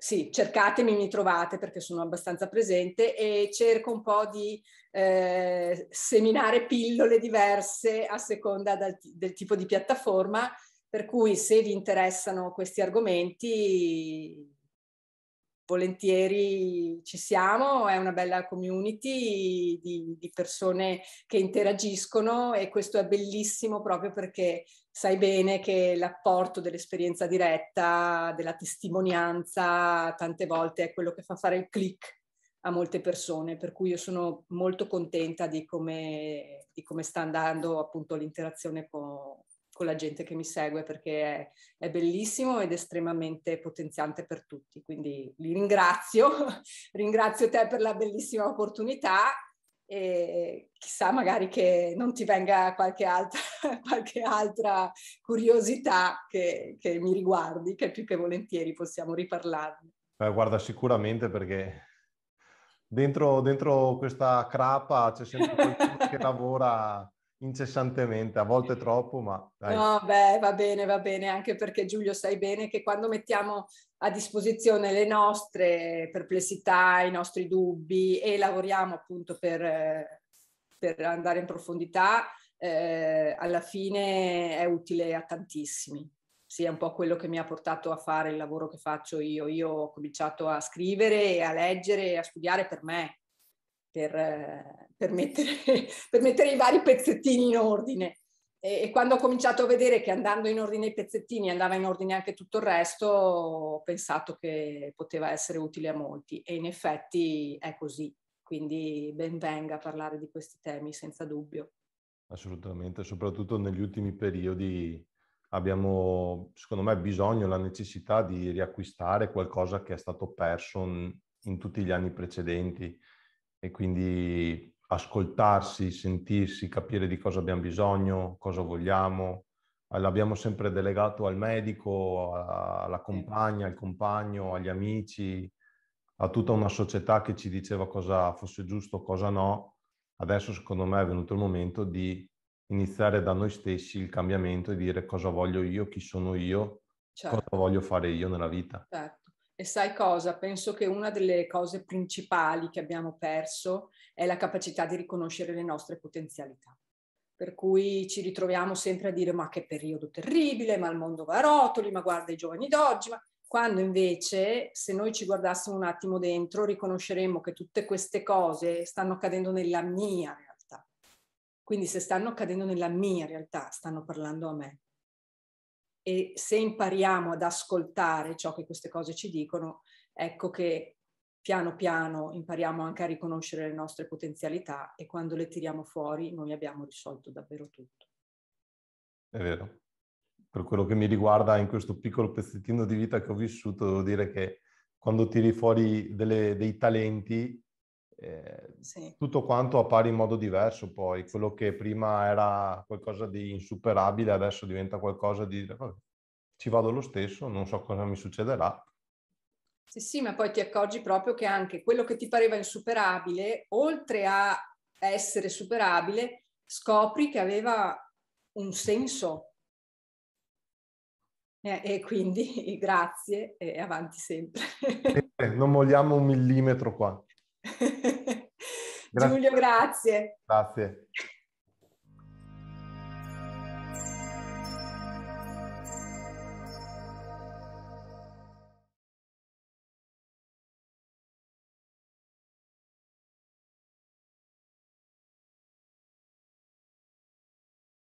sì, cercatemi, mi trovate perché sono abbastanza presente e cerco un po' di eh, seminare pillole diverse a seconda dal, del tipo di piattaforma per cui se vi interessano questi argomenti, volentieri ci siamo, è una bella community di, di, persone che interagiscono e questo è bellissimo proprio perché sai bene che l'apporto dell'esperienza diretta, della testimonianza, tante volte è quello che fa fare il click a molte persone, per cui io sono molto contenta di come, di come sta andando appunto l'interazione con, con la gente che mi segue perché è, è bellissimo ed estremamente potenziante per tutti. Quindi li ringrazio, ringrazio te per la bellissima opportunità e chissà magari che non ti venga qualche altra, qualche altra curiosità che, che, mi riguardi, che più che volentieri possiamo riparlarne. Beh, guarda, sicuramente perché dentro, dentro questa crapa c'è sempre qualcuno che lavora incessantemente, a volte troppo, ma... Dai. No, beh, va bene, va bene, anche perché Giulio sai bene che quando mettiamo a disposizione le nostre perplessità, i nostri dubbi e lavoriamo appunto per, per andare in profondità, eh, alla fine è utile a tantissimi. Sì, è un po' quello che mi ha portato a fare il lavoro che faccio io. Io ho cominciato a scrivere e a leggere e a studiare per me, per, eh, per, mettere, per mettere i vari pezzettini in ordine e, quando ho cominciato a vedere che andando in ordine i pezzettini andava in ordine anche tutto il resto, ho pensato che poteva essere utile a molti e in effetti è così. Quindi ben venga a parlare di questi temi senza dubbio. Assolutamente, soprattutto negli ultimi periodi abbiamo, secondo me, bisogno, la necessità di riacquistare qualcosa che è stato perso in tutti gli anni precedenti e quindi ascoltarsi, sentirsi, capire di cosa abbiamo bisogno, cosa vogliamo. L'abbiamo sempre delegato al medico, alla compagna, al compagno, agli amici, a tutta una società che ci diceva cosa fosse giusto, cosa no. Adesso secondo me è venuto il momento di iniziare da noi stessi il cambiamento e dire cosa voglio io, chi sono io, certo. cosa voglio fare io nella vita. Certo. E sai cosa? Penso che una delle cose principali che abbiamo perso è la capacità di riconoscere le nostre potenzialità. Per cui ci ritroviamo sempre a dire ma che periodo terribile, ma il mondo va a rotoli, ma guarda i giovani d'oggi, ma... quando invece se noi ci guardassimo un attimo dentro riconosceremmo che tutte queste cose stanno accadendo nella mia realtà. Quindi se stanno accadendo nella mia realtà, stanno parlando a me e se impariamo ad ascoltare ciò che queste cose ci dicono, ecco che piano piano impariamo anche a riconoscere le nostre potenzialità e quando le tiriamo fuori noi abbiamo risolto davvero tutto. È vero. Per quello che mi riguarda in questo piccolo pezzettino di vita che ho vissuto, devo dire che quando tiri fuori delle, dei talenti eh, sì. Ehm, tutto quanto appare in modo diverso poi, quello che prima era qualcosa di insuperabile adesso diventa qualcosa di vabbè, ci vado lo stesso, non so cosa mi succederà. Sì, sì, ma poi ti accorgi proprio che anche quello che ti pareva insuperabile, oltre a essere superabile, scopri che aveva un senso. Eh, e quindi grazie e avanti sempre. non molliamo un millimetro qua. Grazie. Giulio, grazie. Grazie.